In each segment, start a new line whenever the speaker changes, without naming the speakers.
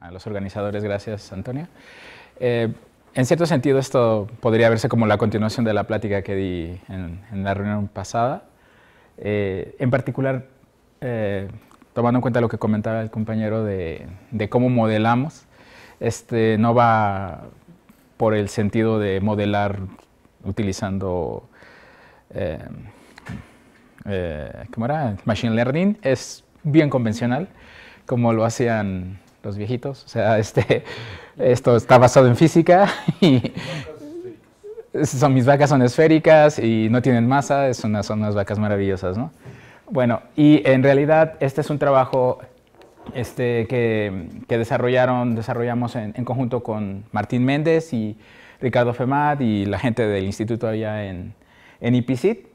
a los organizadores, gracias Antonia. Eh, en cierto sentido, esto podría verse como la continuación de la plática que di en, la reunión pasada. Eh, en particular, eh, tomando en cuenta lo que comentaba el compañero de, cómo modelamos, este no va por el sentido de modelar utilizando ¿cómo era? machine learning, es bien convencional, como lo hacían los viejitos. O sea, este, esto está basado en física y son, mis vacas son esféricas y no tienen masa, son unas vacas maravillosas, ¿no? Bueno, y en realidad este es un trabajo este, que, desarrollaron, desarrollamos en, conjunto con Martín Méndez y Ricardo Femat y la gente del instituto allá en, en IPCIT.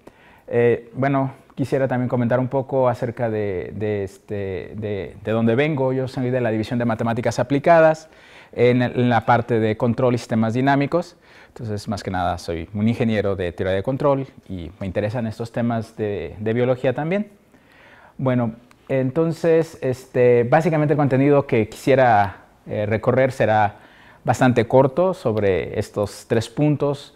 Eh, bueno, quisiera también comentar un poco acerca este, de, dónde vengo. Yo soy de la División de Matemáticas Aplicadas, en, la parte de control y sistemas dinámicos. Entonces, más que nada, soy un ingeniero de teoría de control y me interesan estos temas de, biología también. Bueno, entonces, este, básicamente el contenido que quisiera eh, recorrer será bastante corto sobre estos tres puntos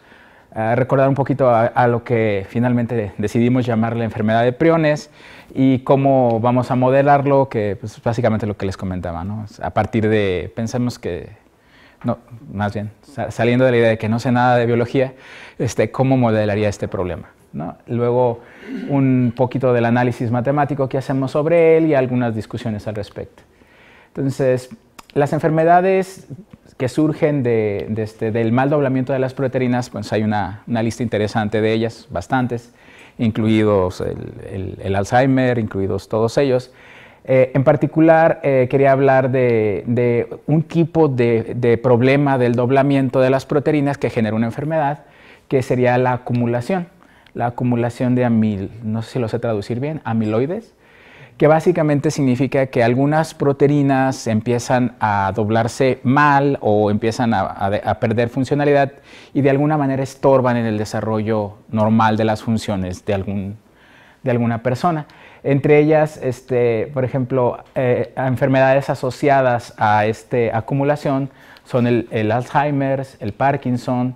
recordar un poquito a, lo que finalmente decidimos llamar la enfermedad de priones y cómo vamos a modelarlo, que es pues, básicamente lo que les comentaba, A partir de, pensamos que, no, más bien, saliendo de la idea de que no sé nada de biología, este, cómo modelaría este problema. Luego un poquito del análisis matemático que hacemos sobre él y algunas discusiones al respecto. Entonces, las enfermedades que surgen este, del mal doblamiento de las proteínas, pues hay una, lista interesante de ellas, bastantes, incluidos el, Alzheimer, incluidos todos ellos. Eh, en particular, eh, quería hablar de, un tipo de, problema del doblamiento de las proteínas que genera una enfermedad, que sería la acumulación, la acumulación de amil, no sé lo sé traducir bien, amiloides, que básicamente significa que algunas proteínas empiezan a doblarse mal o empiezan a, perder funcionalidad y de alguna manera estorban en el desarrollo normal de las funciones de, algún, de alguna persona. Entre ellas, este, por ejemplo, eh, enfermedades asociadas a esta acumulación son el, el Alzheimer, el Parkinson,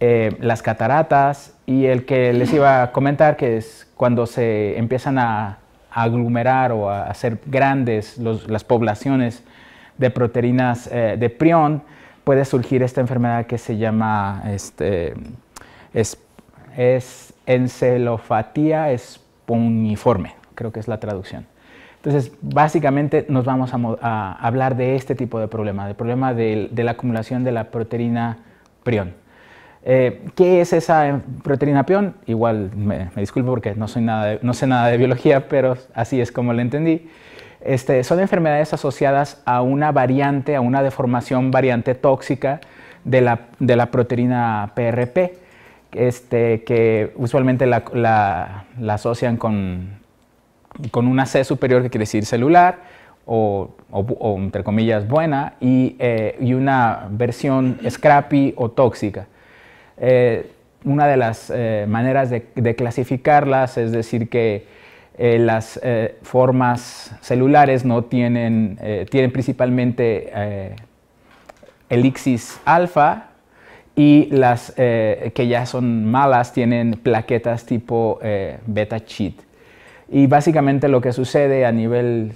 eh, las cataratas y el que les iba a comentar que es cuando se empiezan a aglomerar o a hacer grandes las poblaciones de proteínas eh, de prion, puede surgir esta enfermedad que se llama este, es, es encelofatía creo que es la traducción. Entonces, básicamente nos vamos a, hablar de este tipo de problema, del problema de, de la acumulación de la proteína prion. Eh, ¿Qué es esa em, proteína pion? Igual me, disculpo porque no, sé nada de biología, pero así es como lo entendí. Este, son enfermedades asociadas a una variante, a una deformación variante tóxica de la, proteína PRP, este, que usualmente la, asocian con, una C superior, que quiere decir celular, o, entre comillas buena, eh, y una versión scrappy o tóxica. Eh, una de las eh, maneras de, clasificarlas es decir que eh, las formas celulares no tienen, tienen principalmente elixis alfa y las que ya son malas tienen plaquetas tipo beta cheat. Y básicamente lo que sucede a nivel,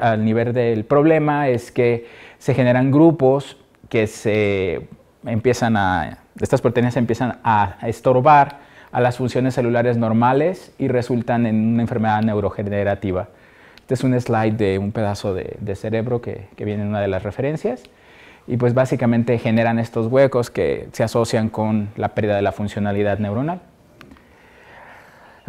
a nivel del problema es que se generan grupos que se empiezan a estas proteínas empiezan a estorbar a las funciones celulares normales y resultan en una enfermedad neurogenerativa. Este es un slide de un pedazo de, cerebro que, viene en una de las referencias y pues básicamente generan estos huecos que se asocian con la pérdida de la funcionalidad neuronal.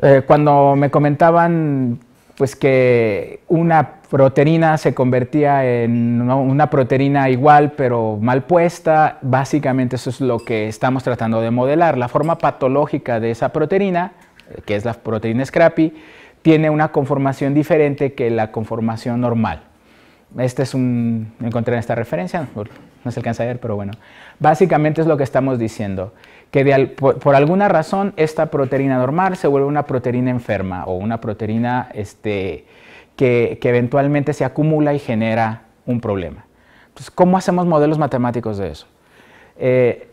Eh, cuando me comentaban pues que una proteína se convertía en una proteína igual pero mal puesta. Básicamente eso es lo que estamos tratando de modelar. La forma patológica de esa proteína, eh, que es la proteína Scrappy, tiene una conformación diferente que la conformación normal. Este es un, encontré esta referencia, no se alcanza a ver, pero bueno. Básicamente es lo que estamos diciendo que por, alguna razón esta proteína normal se vuelve una proteína enferma o una proteína este, que, eventualmente se acumula y genera un problema. Entonces, ¿cómo hacemos modelos matemáticos de eso? Eh,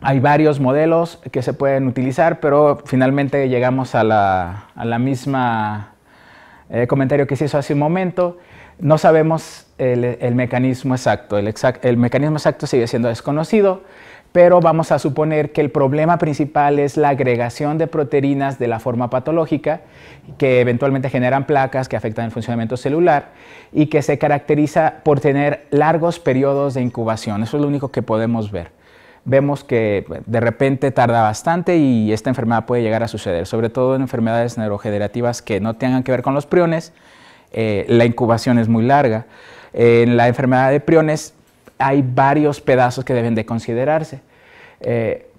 hay varios modelos que se pueden utilizar, pero finalmente llegamos a la, misma eh, comentario que se hizo hace un momento. No sabemos el, mecanismo exacto. el, mecanismo exacto sigue siendo desconocido pero vamos a suponer que el problema principal es la agregación de proteínas de la forma patológica, que eventualmente generan placas que afectan el funcionamiento celular y que se caracteriza por tener largos periodos de incubación. Eso es lo único que podemos ver. Vemos que de repente tarda bastante y esta enfermedad puede llegar a suceder, sobre todo en enfermedades neurogenerativas que no tengan que ver con los priones, eh, la incubación es muy larga. En la enfermedad de priones hay varios pedazos que deben de considerarse. Eh,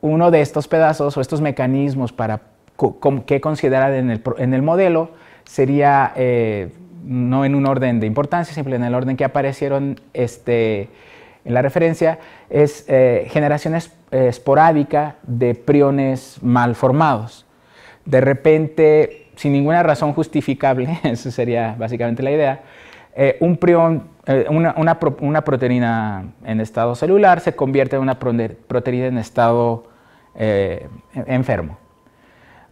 uno de estos pedazos o estos mecanismos para qué considerar en el, modelo sería, eh, no en un orden de importancia, simplemente en el orden que aparecieron este, en la referencia, es eh, generación esporádica de priones mal formados. De repente, sin ninguna razón justificable, eso sería básicamente la idea, eh, eh, una, proteína en estado celular se convierte en una proteína en estado eh, enfermo.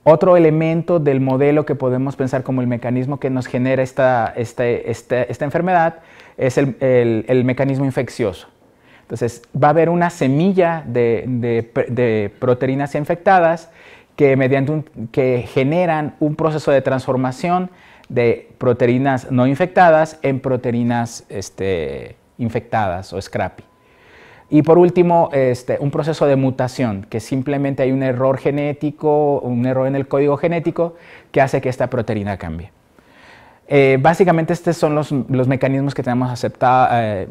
Otro elemento del modelo que podemos pensar como el mecanismo que nos genera esta, este, este, enfermedad es el, mecanismo infeccioso. Entonces, va a haber una semilla de, proteínas infectadas que, que generan un proceso de transformación de proteínas no infectadas en proteínas este, infectadas o scrappy. Y por último, este, un proceso de mutación, que simplemente hay un error genético, un error en el código genético que hace que esta proteína cambie. Eh, básicamente estos son los, mecanismos que tenemos eh,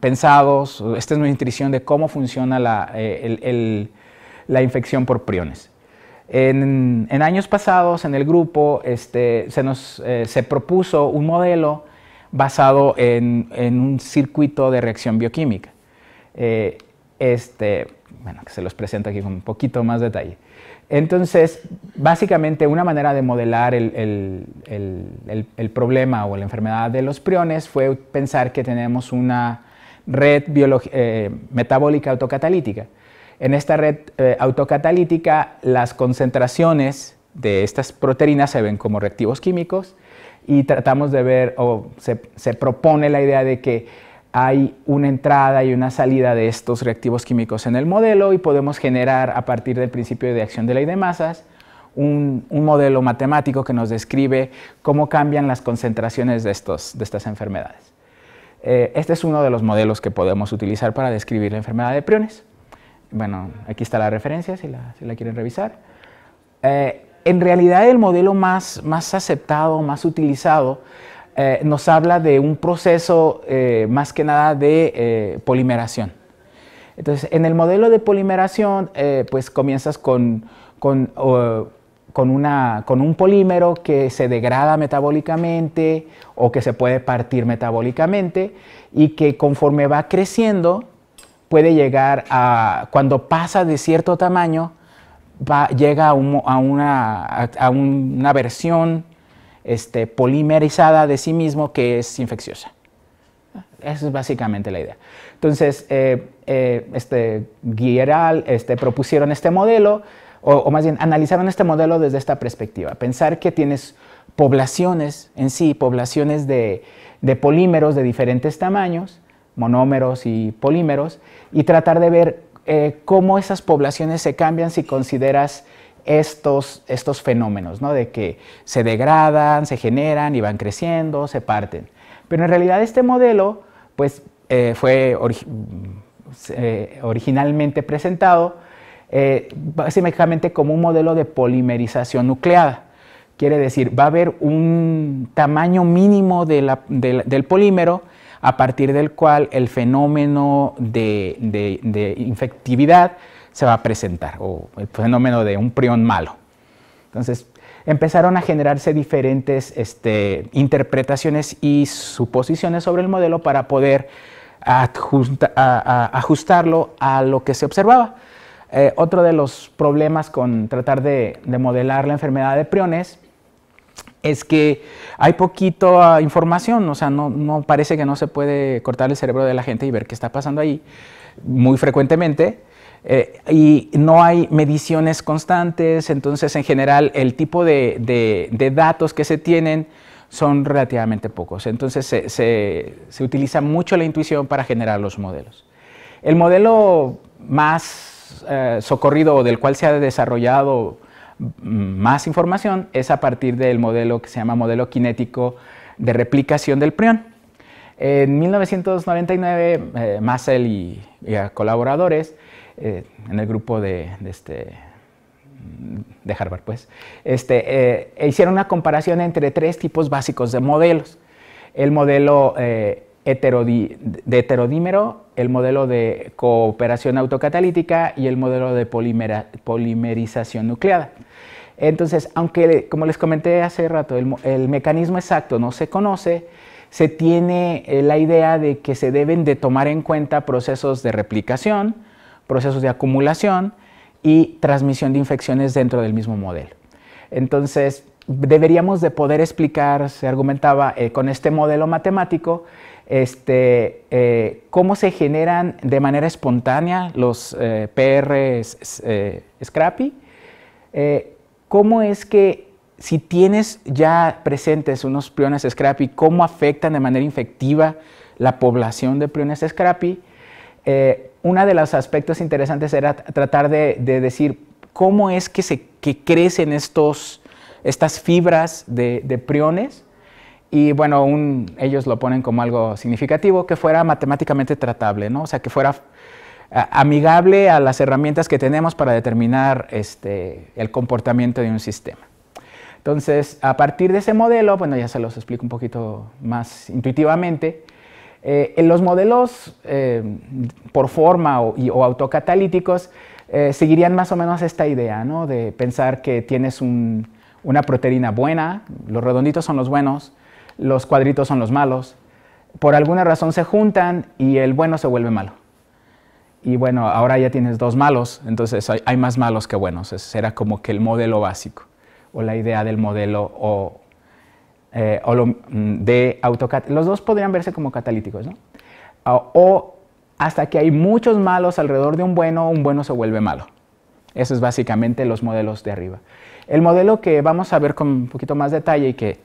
pensados, esta es nuestra intuición de cómo funciona la eh, infección por priones. En, años pasados en el grupo este, se nos eh, propuso un modelo basado en, un circuito de reacción bioquímica. Eh, este, bueno, que se los presento aquí con un poquito más detalle. Entonces, básicamente una manera de modelar el, problema o la enfermedad de los priones fue pensar que tenemos una red eh, metabólica autocatalítica. En esta red eh, autocatalítica, las concentraciones de estas proteínas se ven como reactivos químicos y tratamos de ver, o se, propone la idea de que hay una entrada y una salida de estos reactivos químicos en el modelo y podemos generar a partir del principio de acción de ley de masas un, modelo matemático que nos describe cómo cambian las concentraciones de, estas enfermedades. Eh, este es uno de los modelos que podemos utilizar para describir la enfermedad de priones bueno, aquí está la referencia si la, quieren revisar. Eh, en realidad el modelo más, aceptado, más utilizado, eh, nos habla de un proceso eh, más que nada de polimeración. Entonces, en el modelo de polimeración, pues comienzas con un polímero que se degrada metabólicamente o que se puede partir metabólicamente y que conforme va creciendo, puede llegar a, cuando pasa de cierto tamaño, va, llega a, a, una, versión este, polimerizada de sí mismo que es infecciosa. Esa es básicamente la idea. Entonces, eh, eh, este, Guilleral este, propusieron este modelo, o, más bien analizaron este modelo desde esta perspectiva. Pensar que tienes poblaciones en sí, poblaciones de polímeros de diferentes tamaños, monómeros y polímeros, y tratar de ver eh, cómo esas poblaciones se cambian si consideras estos, fenómenos, ¿no? de que se degradan, se generan y van creciendo, se parten. Pero en realidad este modelo pues, eh, fue mm, eh, originalmente presentado básicamente como un modelo de polimerización nucleada. Quiere decir, va a haber un tamaño mínimo del polímero a partir del cual el fenómeno de, infectividad se va a presentar, o el fenómeno de un prión malo. Entonces, empezaron a generarse diferentes este, interpretaciones y suposiciones sobre el modelo para poder ajustarlo a lo que se observaba. Eh, otro de los problemas con tratar de modelar la enfermedad de priones es que hay poquita ah, información, o sea, no, parece que no se puede cortar el cerebro de la gente y ver qué está pasando ahí muy frecuentemente. Eh, y no hay mediciones constantes, entonces en general el tipo de, datos que se tienen son relativamente pocos. Entonces se, utiliza mucho la intuición para generar los modelos. El modelo más eh, socorrido del cual se ha desarrollado más información es a partir del modelo que se llama modelo cinético de replicación del prión. En 1999, eh, Massel y, colaboradores eh, en el grupo de, este, de Harvard, pues, este, eh, hicieron una comparación entre tres tipos básicos de modelos. El modelo de heterodímero, el modelo de cooperación autocatalítica y el modelo de polimerización nucleada. Entonces, aunque, como les comenté hace rato, el, mecanismo exacto no se conoce, se tiene eh, la idea de que se deben de tomar en cuenta procesos de replicación, procesos de acumulación y transmisión de infecciones dentro del mismo modelo. Entonces, deberíamos de poder explicar, se argumentaba eh, con este modelo matemático, este, eh, cómo se generan de manera espontánea los eh, PR eh, eh, cómo es que si tienes ya presentes unos priones Scrappy, cómo afectan de manera infectiva la población de priones Scrappy. uno de los aspectos interesantes era tratar de, decir cómo es que, se, crecen estos, estas fibras de priones y bueno, ellos lo ponen como algo significativo, que fuera matemáticamente tratable, O sea, que fuera amigable a las herramientas que tenemos para determinar este, el comportamiento de un sistema. Entonces, a partir de ese modelo, bueno, ya se los explico un poquito más intuitivamente, eh, en los modelos eh, por forma o, autocatalíticos eh, seguirían más o menos esta idea, De pensar que tienes una proteína buena, los redonditos son los buenos, los cuadritos son los malos. Por alguna razón se juntan y el bueno se vuelve malo. Y bueno, ahora ya tienes dos malos, entonces hay, más malos que buenos. Ese era como que el modelo básico o la idea del modelo o, eh, mm, de AutoCAD. Los dos podrían verse como catalíticos, ¿no? Ah, o, hasta que hay muchos malos alrededor de un bueno, un bueno se vuelve malo. Eso es básicamente los modelos de arriba. El modelo que vamos a ver con un poquito más detalle y que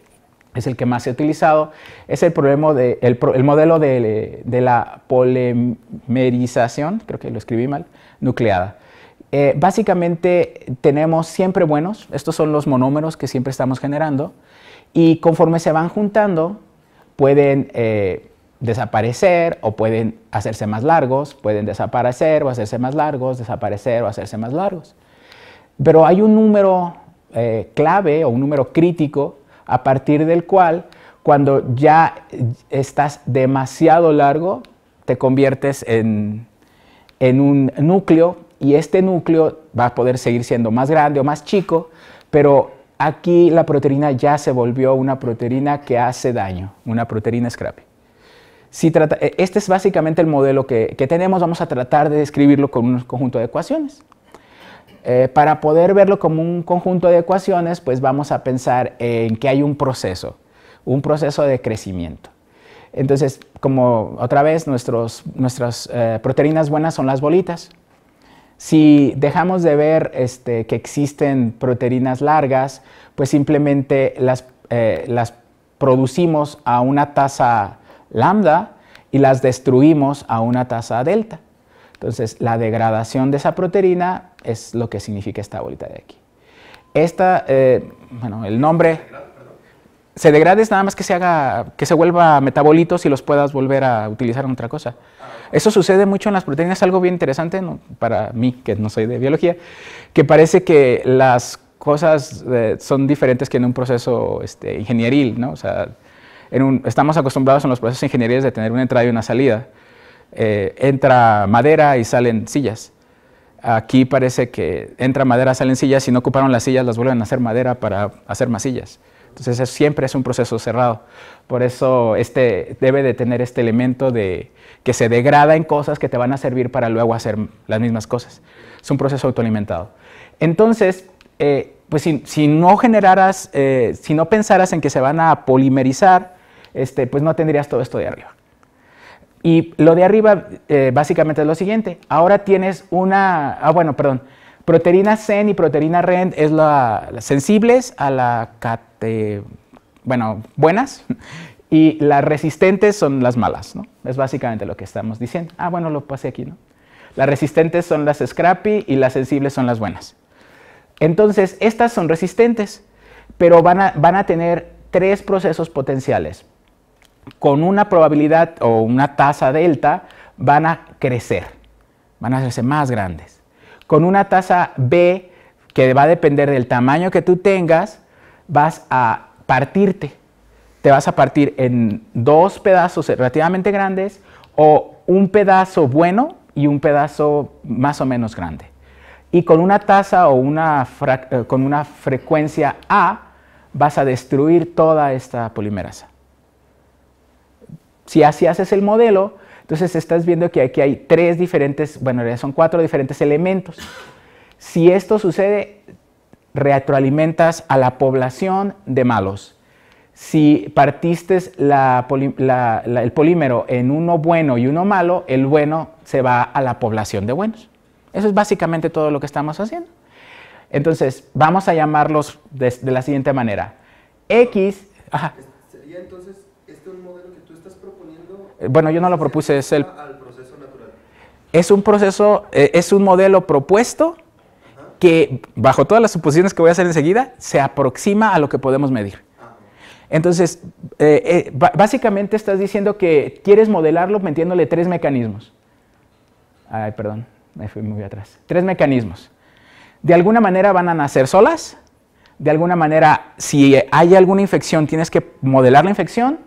es el que más se ha utilizado, es el, problema el, modelo de, la polimerización, creo que lo escribí mal, nucleada. Eh, básicamente tenemos siempre buenos, estos son los monómeros que siempre estamos generando, y conforme se van juntando, pueden eh, desaparecer o pueden hacerse más largos, pueden desaparecer o hacerse más largos, desaparecer o hacerse más largos. Pero hay un número eh, clave o un número crítico a partir del cual cuando ya estás demasiado largo, te conviertes en, un núcleo y este núcleo va a poder seguir siendo más grande o más chico, pero aquí la proteína ya se volvió una proteína que hace daño, una proteína scrappy. Si trata, eh, este es básicamente el modelo que tenemos, vamos a tratar de describirlo con un conjunto de ecuaciones. Eh, para poder verlo como un conjunto de ecuaciones, pues vamos a pensar en que hay un proceso, un proceso de crecimiento. Entonces, como otra vez, nuestras eh, proteínas buenas son las bolitas. Si dejamos de ver este, que existen proteínas largas, pues simplemente eh, las producimos a una tasa lambda y las destruimos a una tasa delta. Entonces, la degradación de esa proteína es lo que significa esta bolita de aquí. Esta, eh, bueno, el nombre se degrade es nada más que se haga, que se vuelva metabolitos y los puedas volver a utilizar en otra cosa. Eso sucede mucho en las proteínas, algo bien interesante para mí, que no soy de biología, que parece que las cosas eh, son diferentes que en un proceso este, ingenieril, ¿no? O sea, estamos acostumbrados en los procesos ingenieriles de tener una entrada y una salida. Eh, entra madera y salen sillas. Aquí parece que entra madera, salen sillas, si no ocuparon las sillas las vuelven a hacer madera para hacer más sillas. Entonces siempre es un proceso cerrado. Por eso este, debe de tener este elemento de que se degrada en cosas que te van a servir para luego hacer las mismas cosas. Es un proceso autoalimentado. Entonces, eh, pues si, no generaras, eh, si no pensaras en que se van a polimerizar, este, pues no tendrías todo esto de arriba. Y lo de arriba eh, básicamente es lo siguiente. Ahora tienes una, ah, bueno, perdón, proteína SEN y proteína rend es la, las sensibles a la, cate, bueno, buenas, y las resistentes son las malas, ¿no? Es básicamente lo que estamos diciendo. Ah, bueno, lo pasé aquí, ¿no? Las resistentes son las scrappy y las sensibles son las buenas. Entonces, estas son resistentes, pero van a tener tres procesos potenciales con una probabilidad o una tasa delta van a crecer, van a hacerse más grandes. Con una tasa B, que va a depender del tamaño que tú tengas, vas a partirte. Te vas a partir en dos pedazos relativamente grandes o un pedazo bueno y un pedazo más o menos grande. Y con una tasa o una eh, con una frecuencia A vas a destruir toda esta polimerasa. Si así haces el modelo, entonces estás viendo que aquí hay tres diferentes, bueno, son cuatro diferentes elementos. Si esto sucede, retroalimentas a la población de malos. Si partiste el polímero en uno bueno y uno malo, el bueno se va a la población de buenos. Eso es básicamente todo lo que estamos haciendo. Entonces, vamos a llamarlos de, la siguiente manera. X...
¿Sería entonces este un modelo?
Bueno, yo no lo propuse, es el... Es un proceso, eh, es un modelo propuesto que, bajo todas las suposiciones que voy a hacer enseguida, se aproxima a lo que podemos medir. Ah, Entonces, eh, eh, básicamente estás diciendo que quieres modelarlo metiéndole tres mecanismos. Ay, perdón, me fui muy atrás. Tres mecanismos. De alguna manera van a nacer solas. De alguna manera, si hay alguna infección, tienes que modelar la infección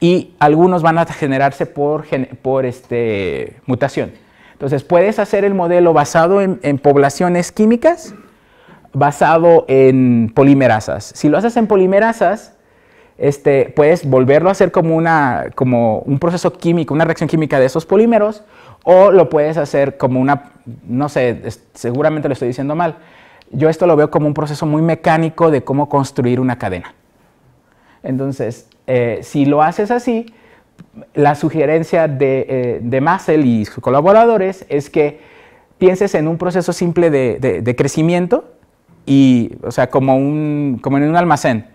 y algunos van a generarse por, por este, mutación. Entonces, puedes hacer el modelo basado en, poblaciones químicas, basado en polimerasas. Si lo haces en polimerasas, este, puedes volverlo a hacer como, una, como un proceso químico, una reacción química de esos polímeros, o lo puedes hacer como una, no sé, seguramente lo estoy diciendo mal. Yo esto lo veo como un proceso muy mecánico de cómo construir una cadena. Entonces, eh, si lo haces así, la sugerencia de, eh, Massel y sus colaboradores es que pienses en un proceso simple de, crecimiento y, o sea, como, en un almacén.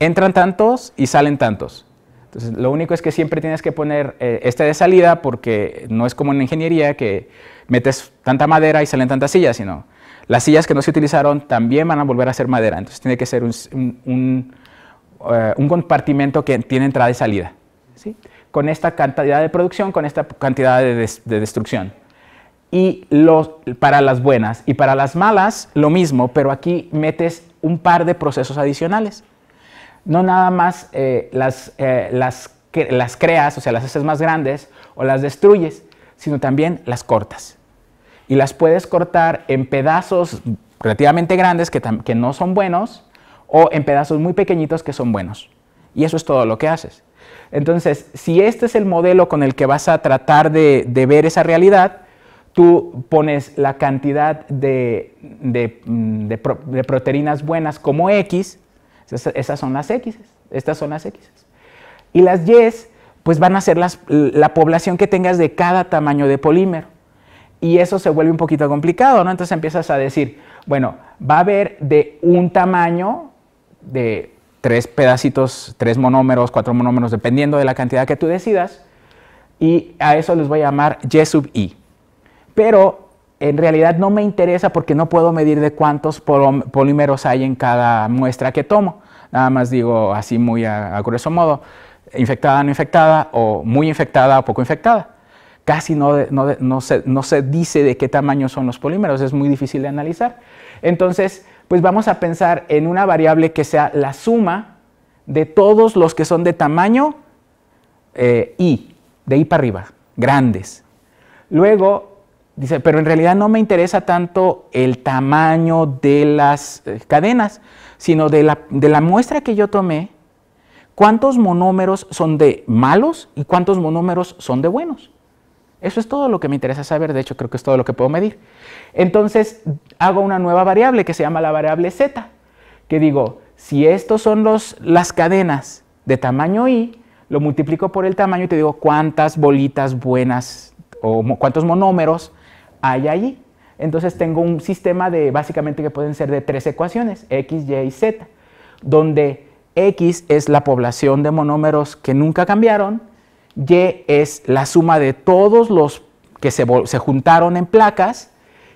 Entran tantos y salen tantos. Entonces, lo único es que siempre tienes que poner eh, este de salida porque no es como en ingeniería que metes tanta madera y salen tantas sillas, sino las sillas que no se utilizaron también van a volver a ser madera. Entonces, tiene que ser un eh, un compartimento que tiene entrada y salida, con esta cantidad de producción, con esta cantidad de, destrucción. Y para las buenas y para las malas, lo mismo, pero aquí metes un par de procesos adicionales. No nada más eh, las, eh, las creas, o sea, las haces más grandes o las destruyes, sino también las cortas. Y las puedes cortar en pedazos relativamente grandes que, que no son buenos, o en pedazos muy pequeñitos que son buenos. Y eso es todo lo que haces. Entonces, si este es el modelo con el que vas a tratar de, ver esa realidad, tú pones la cantidad de, mm, proteínas buenas como X, esas son las X, estas son las X. Y las Y, pues van a ser la población que tengas de cada tamaño de polímero. Y eso se vuelve un poquito complicado, ¿no? Entonces empiezas a decir, bueno, va a haber de un tamaño de tres pedacitos, tres monómeros, cuatro monómeros, dependiendo de la cantidad que tú decidas. Y a eso les voy a llamar Y sub i. Pero en realidad no me interesa porque no puedo medir de cuántos polímeros hay en cada muestra que tomo. Nada más digo así muy a, grueso modo, infectada, no infectada, o muy infectada o poco infectada. Casi no, se, no se dice de qué tamaño son los polímeros, es muy difícil de analizar. Entonces, pues vamos a pensar en una variable que sea la suma de todos los que son de tamaño y eh, i, de i para arriba, grandes. Luego, dice, pero en realidad no me interesa tanto el tamaño de las eh, cadenas, sino de la muestra que yo tomé, cuántos monómeros son de malos y cuántos monómeros son de buenos. Eso es todo lo que me interesa saber, de hecho creo que es todo lo que puedo medir. Entonces hago una nueva variable que se llama la variable z, que digo, si estos son las cadenas de tamaño Y, lo multiplico por el tamaño y te digo cuántas bolitas buenas o cuántos monómeros hay allí. Entonces tengo un sistema de básicamente que pueden ser de tres ecuaciones, x, y y z, donde x es la población de monómeros que nunca cambiaron, y es la suma de todos los que se, juntaron en placas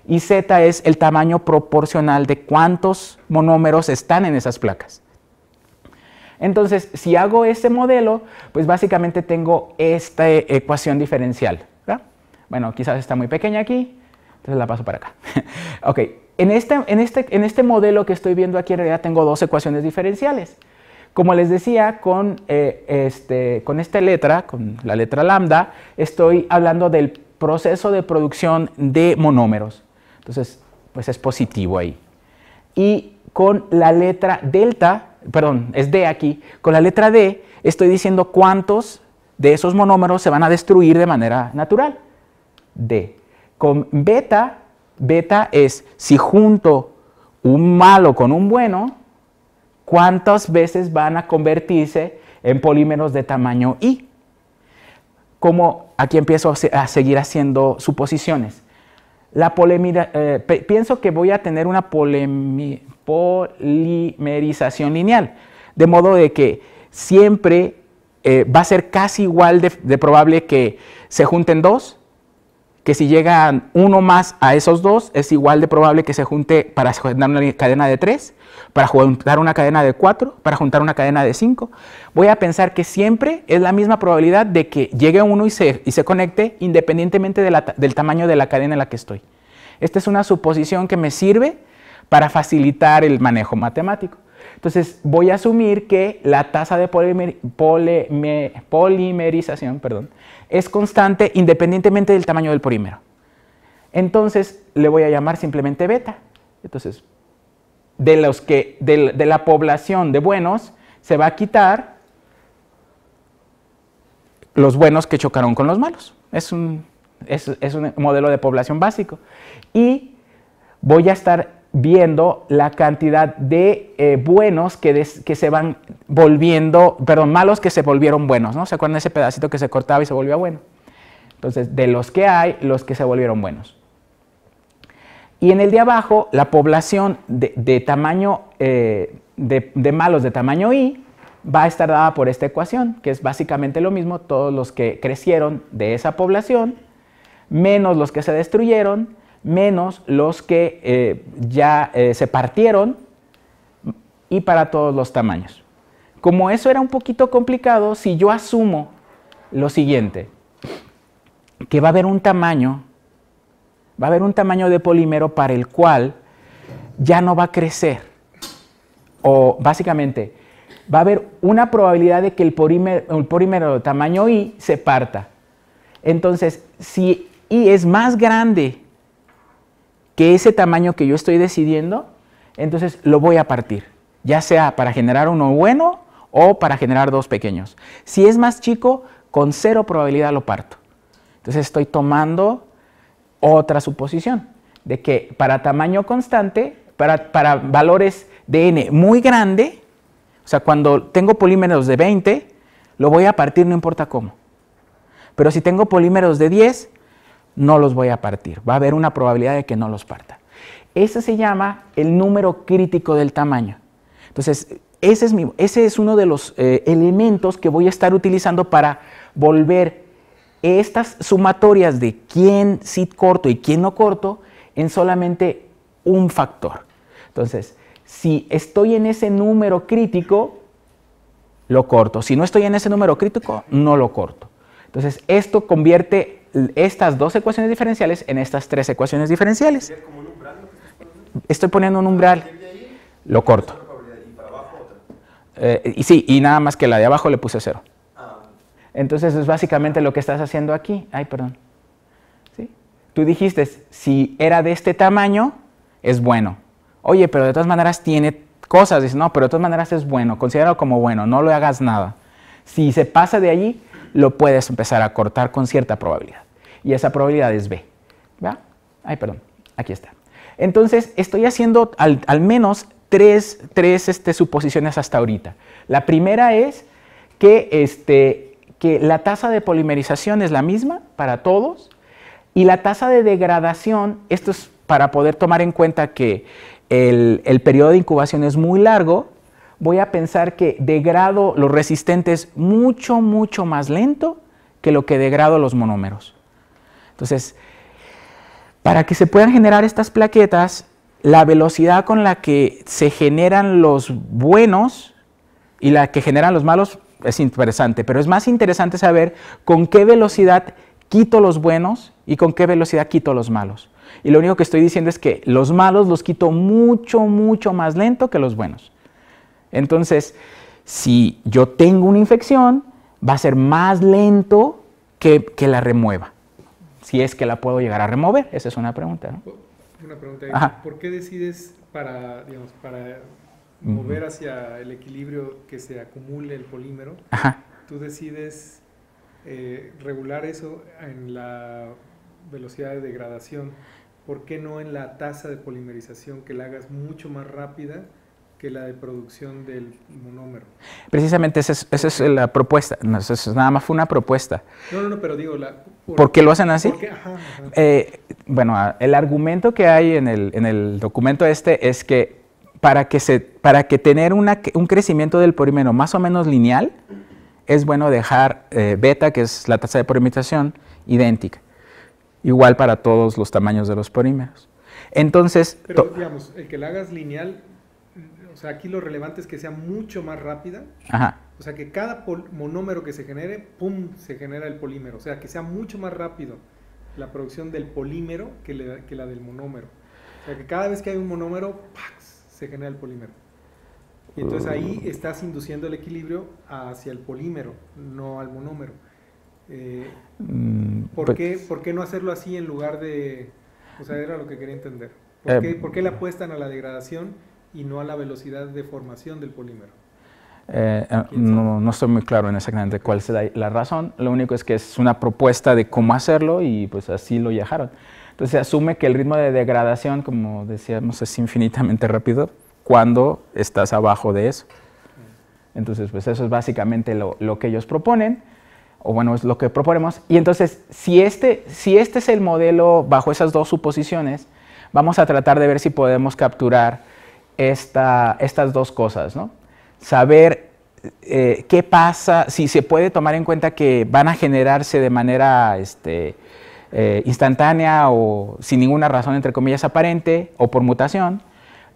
y Z es el tamaño proporcional de cuántos monómeros están en esas placas. Entonces, si hago este modelo, pues básicamente tengo esta ecuación diferencial. Bueno, quizás está muy pequeña aquí, entonces la paso para acá. Este, en este, en este modelo que estoy viendo aquí en realidad tengo dos ecuaciones diferenciales. Como les decía, eh, este, con, esta letra, con la letra lambda, estoy hablando del proceso de producción de monómeros. Entonces, pues es positivo ahí. Y con la letra delta, perdón, es D aquí, con la letra D estoy diciendo cuántos de esos monómeros se van a destruir de manera natural. D. Con beta, beta es si junto un malo con un bueno, cuántas veces van a convertirse en polímeros de tamaño I. Como aquí empiezo a seguir haciendo suposiciones. Eh, pienso que voy a tener una polimerización lineal, de modo de que siempre eh, va a ser casi igual de, probable que se junten dos, que si llegan uno más a esos dos es igual de probable que se junte para generar una cadena de tres, para juntar una cadena de 4, para juntar una cadena de 5. Voy a pensar que siempre es la misma probabilidad de que llegue uno y se, conecte independientemente del tamaño de la cadena en la que estoy. Esta es una suposición que me sirve para facilitar el manejo matemático. Entonces voy a asumir que la tasa de polimerización perdón, es constante independientemente del tamaño del polímero. Entonces le voy a llamar simplemente beta. Entonces de, los que, de, la población de buenos se va a quitar los buenos que chocaron con los malos. Es un, es, un modelo de población básico. Y voy a estar viendo la cantidad de eh, buenos que, que, se van volviendo, perdón, malos que se volvieron buenos, ¿no? ¿Se acuerdan de ese pedacito que se cortaba y se volvía bueno? Entonces, de los que hay, los que se volvieron buenos. Y en el de abajo, la población de, tamaño eh, de, malos de tamaño I va a estar dada por esta ecuación, que es básicamente lo mismo, todos los que crecieron de esa población, menos los que se destruyeron, menos los que eh, ya eh, se partieron, y para todos los tamaños. Como eso era un poquito complicado, si yo asumo lo siguiente, que va a haber un tamaño va a haber un tamaño de polímero para el cual ya no va a crecer. O básicamente, va a haber una probabilidad de que el polímero, polímero de tamaño I se parta. Entonces, si I es más grande que ese tamaño que yo estoy decidiendo, entonces lo voy a partir, ya sea para generar uno bueno o para generar dos pequeños. Si es más chico, con cero probabilidad lo parto. Entonces estoy tomando otra suposición, de que para tamaño constante, para, para valores de n muy grande, o sea, cuando tengo polímeros de 20, lo voy a partir no importa cómo. Pero si tengo polímeros de 10, no los voy a partir. Va a haber una probabilidad de que no los parta. Eso se llama el número crítico del tamaño. Entonces, ese es, ese es uno de los eh, elementos que voy a estar utilizando para volver estas sumatorias de quién sí corto y quién no corto en solamente un factor. Entonces, si estoy en ese número crítico, lo corto. Si no estoy en ese número crítico, no lo corto. Entonces, esto convierte estas dos ecuaciones diferenciales en estas tres ecuaciones diferenciales. Estoy poniendo un umbral, lo corto. Eh, y sí, y nada más que la de abajo le puse cero. Entonces es básicamente lo que estás haciendo aquí. Ay, perdón. ¿Sí? Tú dijiste, si era de este tamaño, es bueno. Oye, pero de todas maneras tiene cosas. Dice no, pero de todas maneras es bueno. Considéralo como bueno, no le hagas nada. Si se pasa de allí, lo puedes empezar a cortar con cierta probabilidad. Y esa probabilidad es B. ¿Va? Ay, perdón. Aquí está. Entonces, estoy haciendo al, menos tres, tres este, suposiciones hasta ahorita. La primera es que este, que la tasa de polimerización es la misma para todos y la tasa de degradación, esto es para poder tomar en cuenta que el, periodo de incubación es muy largo, voy a pensar que degrado los resistentes mucho, mucho más lento que lo que degrado los monómeros. Entonces, para que se puedan generar estas plaquetas, la velocidad con la que se generan los buenos y la que generan los malos es interesante, pero es más interesante saber con qué velocidad quito los buenos y con qué velocidad quito los malos. Y lo único que estoy diciendo es que los malos los quito mucho, mucho más lento que los buenos. Entonces, si yo tengo una infección, va a ser más lento que, la remueva. Si es que la puedo llegar a remover, esa es una pregunta. Una pregunta,
¿por qué decides para, para mover hacia el equilibrio que se acumule el polímero, tú decides eh, regular eso en la velocidad de degradación. ¿Por qué no en la tasa de polimerización que la hagas mucho más rápida? que la de producción del monómero.
Precisamente esa es, la propuesta, nada más fue una propuesta.
No, no, no pero digo, la, por, qué lo hacen así?
Eh, bueno, el argumento que hay en el documento este es que para que, se, tener un crecimiento del polímero más o menos lineal, es bueno dejar eh, beta, que es la tasa de polimerización, idéntica. Igual para todos los tamaños de los polímeros. Entonces...
digamos, el que la hagas lineal, o sea, aquí lo relevante es que sea mucho más rápida. Ajá. O sea, que cada monómero que se genere, ¡pum!, se genera el polímero. O sea, que sea mucho más rápido la producción del polímero que, que la del monómero. O sea, que cada vez que hay un monómero, ¡pax! genera el polímero. Y entonces ahí mm. estás induciendo el equilibrio hacia el polímero, no al monómero. Eh, mm, ¿por, pues qué, ¿por, qué, no hacerlo así en lugar de.? O sea, era lo que quería entender. ¿Por, eh, qué, le apuestan a la degradación y no a la velocidad de formación del polímero?
Eh, no, estoy muy claro en exactamente cuál es la, razón. Lo único es que es una propuesta de cómo hacerlo y pues así lo viajaron. Entonces se asume que el ritmo de degradación, como decíamos, es infinitamente rápido cuando estás abajo de eso. Entonces, pues eso es básicamente lo, que ellos proponen, o bueno, es lo que proponemos. Y entonces, si este, si este es el modelo bajo esas dos suposiciones, vamos a tratar de ver si podemos capturar esta, estas dos cosas, ¿no? Saber eh, qué pasa, si se puede tomar en cuenta que van a generarse de manera este, eh, instantánea o sin ninguna razón, entre comillas, aparente o por mutación,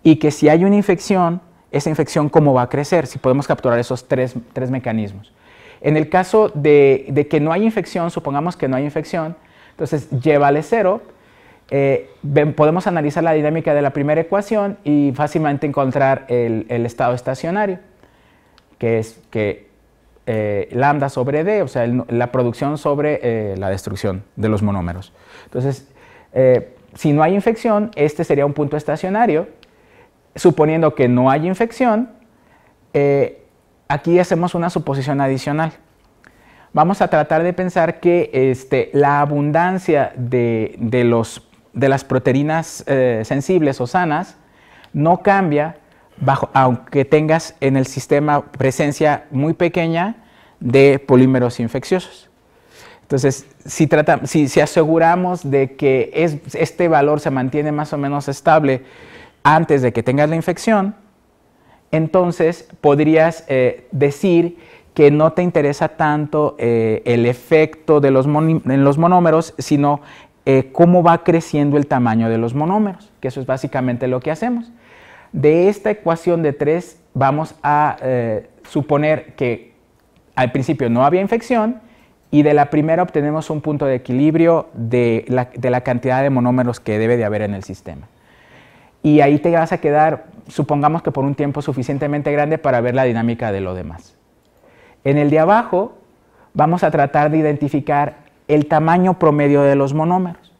y que si hay una infección, esa infección cómo va a crecer, si podemos capturar esos tres, tres mecanismos. En el caso de, que no hay infección, supongamos que no hay infección, entonces llévale cero, eh, podemos analizar la dinámica de la primera ecuación y fácilmente encontrar el estado estacionario, que es que eh, lambda sobre D, o sea, la producción sobre eh, la destrucción de los monómeros. Entonces, eh, si no hay infección, este sería un punto estacionario. Suponiendo que no hay infección, aquí hacemos una suposición adicional. Vamos a tratar de pensar que este, la abundancia de, los, de las proteínas sensibles o sanas no cambia aunque tengas en el sistema presencia muy pequeña de polímeros infecciosos. Entonces, si, aseguramos de que este valor se mantiene más o menos estable antes de que tengas la infección, entonces podrías eh, decir que no te interesa tanto eh, el efecto de los en los monómeros, sino eh, cómo va creciendo el tamaño de los monómeros, que eso es básicamente lo que hacemos. De esta ecuación de 3 vamos a eh, suponer que al principio no había infección y de la primera obtenemos un punto de equilibrio de la, cantidad de monómeros que debe de haber en el sistema. Y ahí te vas a quedar, supongamos que por un tiempo suficientemente grande para ver la dinámica de lo demás. En el de abajo vamos a tratar de identificar el tamaño promedio de los monómeros.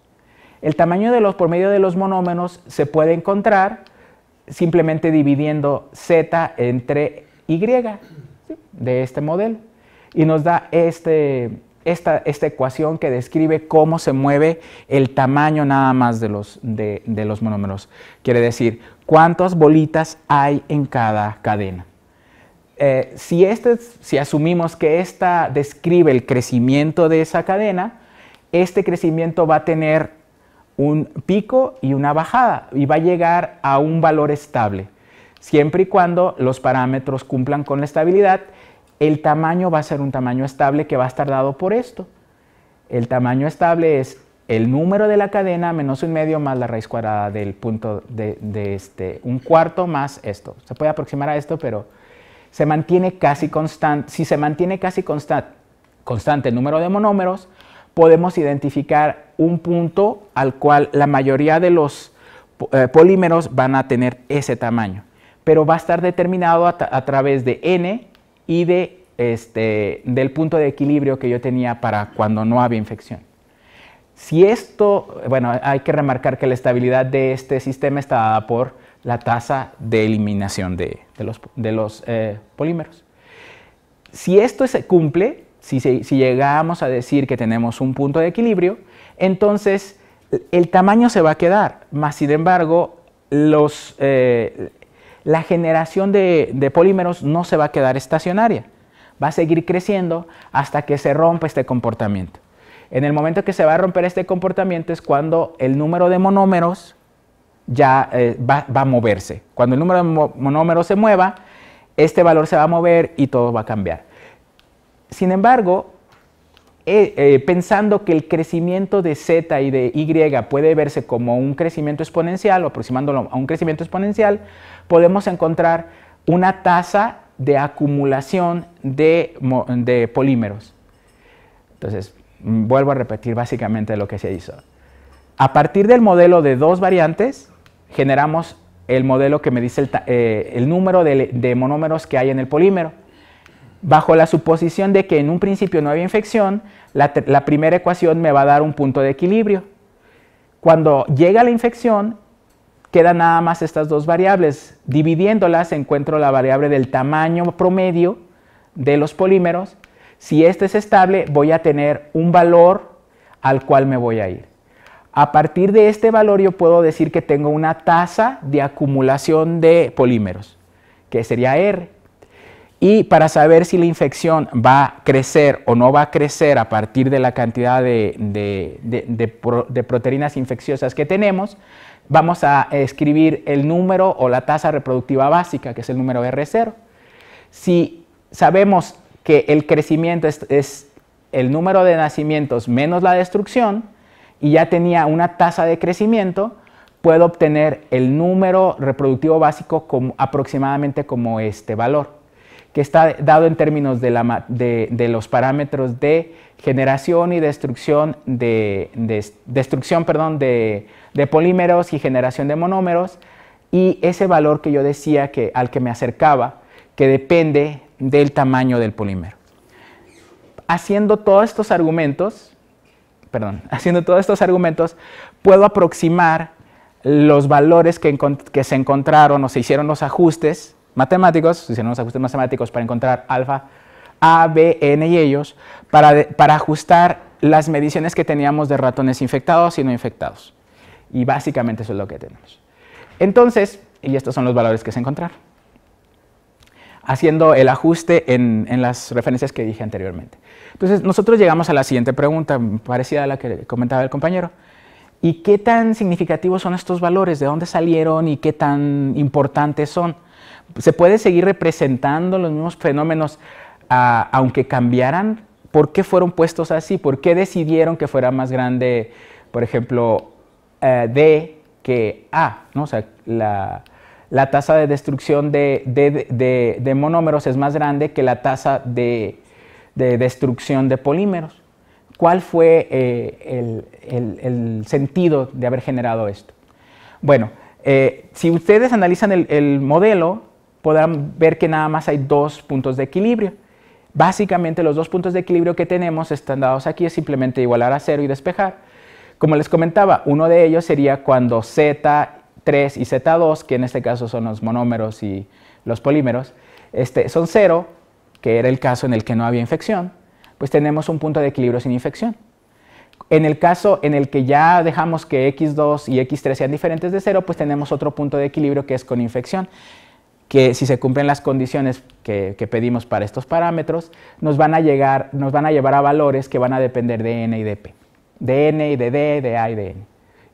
El tamaño de los promedio de los monómeros se puede encontrar simplemente dividiendo z entre y de este modelo. Y nos da este, esta, ecuación que describe cómo se mueve el tamaño nada más de los, de, los monómeros. Quiere decir, cuántas bolitas hay en cada cadena. Eh, si, este si asumimos que esta describe el crecimiento de esa cadena, este crecimiento va a tener un pico y una bajada y va a llegar a un valor estable. Siempre y cuando los parámetros cumplan con la estabilidad, el tamaño va a ser un tamaño estable que va a estar dado por esto. El tamaño estable es el número de la cadena menos un medio más la raíz cuadrada del punto de, este, un cuarto más esto. Se puede aproximar a esto, pero se mantiene casi constante. Si se mantiene casi constante, constante el número de monómeros, podemos identificar un punto al cual la mayoría de los eh, polímeros van a tener ese tamaño, pero va a estar determinado a, través de N y de, este, del punto de equilibrio que yo tenía para cuando no había infección. Si esto, bueno, hay que remarcar que la estabilidad de este sistema está dada por la tasa de eliminación de, los, eh, polímeros. Si esto se cumple, si, llegamos a decir que tenemos un punto de equilibrio, entonces el tamaño se va a quedar, más sin embargo, eh, la generación de, polímeros no se va a quedar estacionaria, va a seguir creciendo hasta que se rompa este comportamiento. En el momento que se va a romper este comportamiento es cuando el número de monómeros ya eh, va, va, a moverse. Cuando el número de monómeros se mueva, este valor se va a mover y todo va a cambiar. Sin embargo, eh, eh, pensando que el crecimiento de Z y de Y puede verse como un crecimiento exponencial o aproximándolo a un crecimiento exponencial, podemos encontrar una tasa de acumulación de, polímeros. Entonces, mm, vuelvo a repetir básicamente lo que se hizo. A partir del modelo de dos variantes, generamos el modelo que me dice el, eh, número de monómeros que hay en el polímero. Bajo la suposición de que en un principio no había infección, la, primera ecuación me va a dar un punto de equilibrio. Cuando llega la infección, quedan nada más estas dos variables. Dividiéndolas encuentro la variable del tamaño promedio de los polímeros. Si este es estable, voy a tener un valor al cual me voy a ir. A partir de este valor yo puedo decir que tengo una tasa de acumulación de polímeros, que sería R y para saber si la infección va a crecer o no va a crecer a partir de la cantidad de, proteínas infecciosas que tenemos, vamos a escribir el número o la tasa reproductiva básica, que es el número R0. Si sabemos que el crecimiento es, el número de nacimientos menos la destrucción, y ya tenía una tasa de crecimiento, puedo obtener el número reproductivo básico aproximadamente como este valor que está dado en términos de, los parámetros de generación y destrucción de, destrucción, perdón, de, polímeros y generación de monómeros y ese valor que yo decía que al que me acercaba que depende del tamaño del polímero. Haciendo todos estos argumentos, perdón, haciendo todos estos argumentos, puedo aproximar los valores que se encontraron o se hicieron los ajustes matemáticos, hicieron unos ajustes matemáticos para encontrar alfa, A, B, N y ellos, para, ajustar las mediciones que teníamos de ratones infectados y no infectados. Y básicamente eso es lo que tenemos. Entonces, y estos son los valores que se encontraron. Haciendo el ajuste en, las referencias que dije anteriormente. Entonces, nosotros llegamos a la siguiente pregunta, parecida a la que comentaba el compañero. ¿Y qué tan significativos son estos valores? ¿De dónde salieron y qué tan importantes son? se puede seguir representando los mismos fenómenos ah, aunque cambiaran. ¿Por qué fueron puestos así? ¿Por qué decidieron que fuera más grande, por ejemplo, eh, D que A? O sea, la, tasa de destrucción de, monómeros es más grande que la tasa de, destrucción de polímeros. ¿Cuál fue eh, el, sentido de haber generado esto? Bueno, eh, si ustedes analizan el modelo, podrán ver que nada más hay dos puntos de equilibrio. Básicamente los dos puntos de equilibrio que tenemos están dados aquí, es simplemente igualar a cero y despejar. Como les comentaba, uno de ellos sería cuando Z3 y Z2, que en este caso son los monómeros y los polímeros, este, son cero, que era el caso en el que no había infección, pues tenemos un punto de equilibrio sin infección. En el caso en el que ya dejamos que X2 y X3 sean diferentes de cero, pues tenemos otro punto de equilibrio que es con infección que si se cumplen las condiciones que, pedimos para estos parámetros, nos van, a llegar, nos van a llevar a valores que van a depender de n y de p, de n y de d, de a y de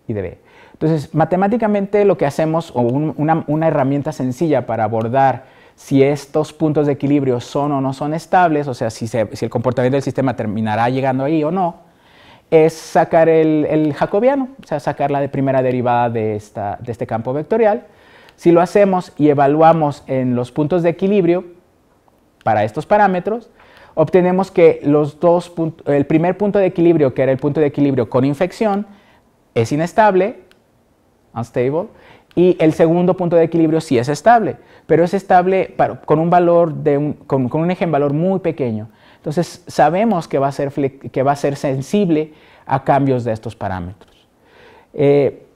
y de b. Entonces, matemáticamente lo que hacemos, o una, una herramienta sencilla para abordar si estos puntos de equilibrio son o no son estables, o sea, si, se, si el comportamiento del sistema terminará llegando ahí o no, es sacar el, el, jacobiano, o sea, sacar la de primera derivada de, esta, de este campo vectorial si lo hacemos y evaluamos en los puntos de equilibrio para estos parámetros, obtenemos que los dos el primer punto de equilibrio, que era el punto de equilibrio con infección, es inestable, unstable, y el segundo punto de equilibrio sí es estable, pero es estable con un valor con, un eje en valor muy pequeño. Entonces sabemos que va a ser, que va a ser sensible a cambios de estos parámetros. Eh,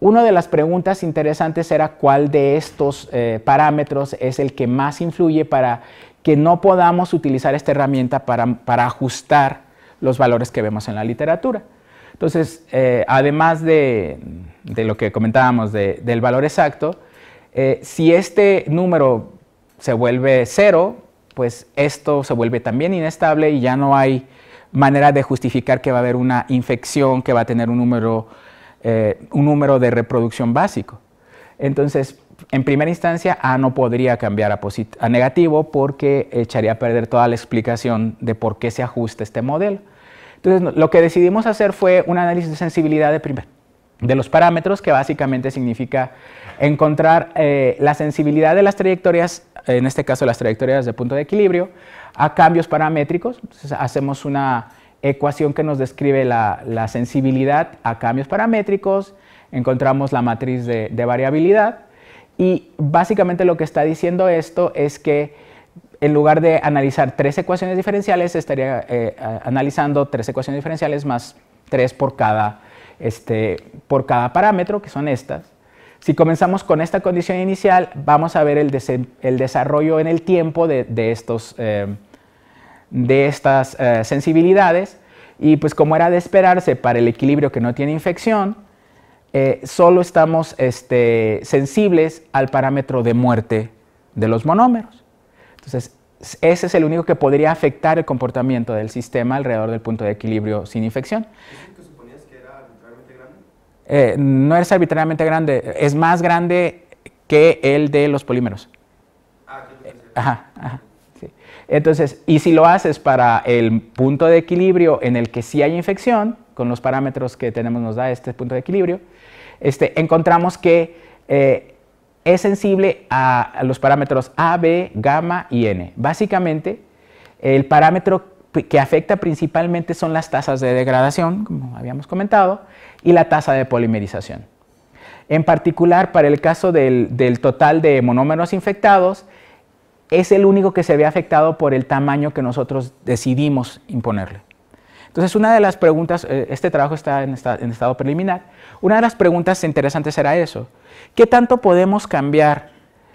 una de las preguntas interesantes era cuál de estos eh, parámetros es el que más influye para que no podamos utilizar esta herramienta para, ajustar los valores que vemos en la literatura. Entonces, eh, además de, lo que comentábamos del valor exacto, eh, si este número se vuelve cero, pues esto se vuelve también inestable y ya no hay manera de justificar que va a haber una infección que va a tener un número eh, un número de reproducción básico. Entonces, en primera instancia, A no podría cambiar a, negativo porque echaría a perder toda la explicación de por qué se ajusta este modelo. Entonces, lo que decidimos hacer fue un análisis de sensibilidad de, los parámetros, que básicamente significa encontrar eh, la sensibilidad de las trayectorias, en este caso las trayectorias de punto de equilibrio, a cambios paramétricos. Entonces, hacemos una ecuación que nos describe la, sensibilidad a cambios paramétricos, encontramos la matriz de, variabilidad y básicamente lo que está diciendo esto es que en lugar de analizar tres ecuaciones diferenciales, estaría eh, analizando tres ecuaciones diferenciales más tres por cada, este, por cada parámetro, que son estas. Si comenzamos con esta condición inicial, vamos a ver el, desarrollo en el tiempo de, estos, eh, de estas eh, sensibilidades y pues como era de esperarse para el equilibrio que no tiene infección, eh, solo estamos este, sensibles al parámetro de muerte de los monómeros. Entonces, ese es el único que podría afectar el comportamiento del sistema alrededor del punto de equilibrio sin infección. suponías que era arbitrariamente grande? Eh, no es arbitrariamente grande, es más grande que el de los polímeros. Ah, ajá. Entonces, y si lo haces para el punto de equilibrio en el que sí hay infección, con los parámetros que tenemos nos da este punto de equilibrio, este, encontramos que eh, es sensible a, los parámetros A, B, gamma y N. Básicamente, el parámetro que afecta principalmente son las tasas de degradación, como habíamos comentado, y la tasa de polimerización. En particular, para el caso del total de monómeros infectados, es el único que se ve afectado por el tamaño que nosotros decidimos imponerle. Entonces, una de las preguntas, eh, este trabajo está en, estado preliminar, una de las preguntas interesantes era eso, ¿qué tanto podemos cambiar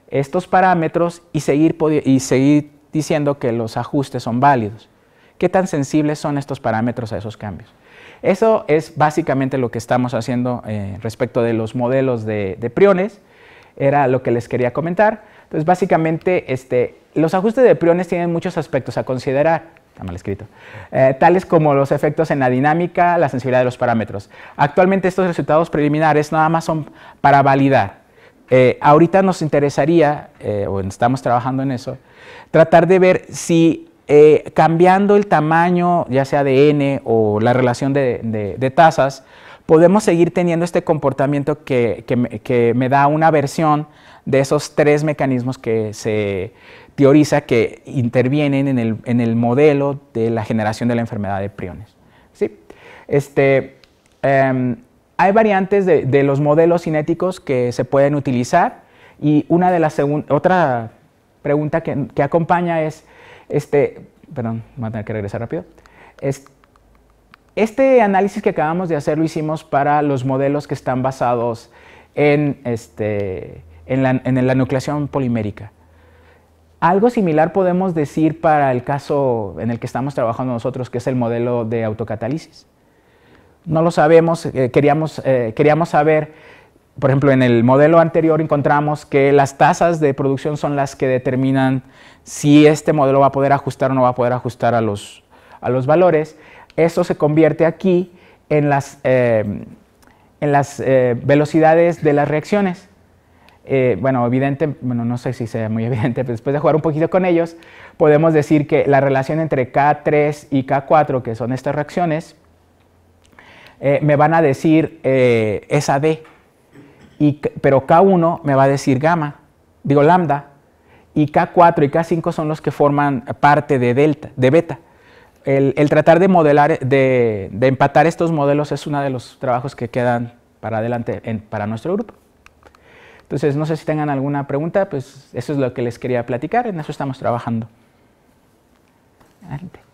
estos parámetros y seguir, diciendo que los ajustes son válidos? ¿Qué tan sensibles son estos parámetros a esos cambios? Eso es básicamente lo que estamos haciendo eh, respecto de los modelos de priones, era lo que les quería comentar. Entonces, básicamente, este, los ajustes de priones tienen muchos aspectos a considerar. Está mal escrito. Eh, tales como los efectos en la dinámica, la sensibilidad de los parámetros. Actualmente estos resultados preliminares nada más son para validar. Eh, ahorita nos interesaría, eh, o estamos trabajando en eso, tratar de ver si cambiando el tamaño, ya sea de n o la relación de, tasas, podemos seguir teniendo este comportamiento que me da una versión de esos tres mecanismos que se teoriza que intervienen en el, modelo de la generación de la enfermedad de priones. ¿sí? Este, em, hay variantes de, los modelos cinéticos que se pueden utilizar y una de las otra pregunta que, acompaña es, este, perdón, voy a tener que regresar rápido. Es, este análisis que acabamos de hacer lo hicimos para los modelos que están basados en este, en la, en la nucleación polimérica. Algo similar podemos decir para el caso en el que estamos trabajando nosotros, que es el modelo de autocatálisis. No lo sabemos, eh, queríamos, eh, queríamos saber, por ejemplo, en el modelo anterior encontramos que las tasas de producción son las que determinan si este modelo va a poder ajustar o no va a poder ajustar a los, a los valores. eso se convierte aquí en las, eh, en las velocidades de las reacciones. Eh, bueno, evidente, no sé si sea muy evidente, pero después de jugar un poquito con ellos, podemos decir que la relación entre K3 y K4, que son estas reacciones, eh, me van a decir eh, esa D, pero K1 me va a decir gamma, digo lambda, y K4 y K5 son los que forman parte de delta, de beta. El, tratar de modelar, de, empatar estos modelos es uno de los trabajos que quedan para adelante para nuestro grupo. Entonces, no sé si tengan alguna pregunta, pues eso es lo que les quería platicar, en eso estamos trabajando. Adelante.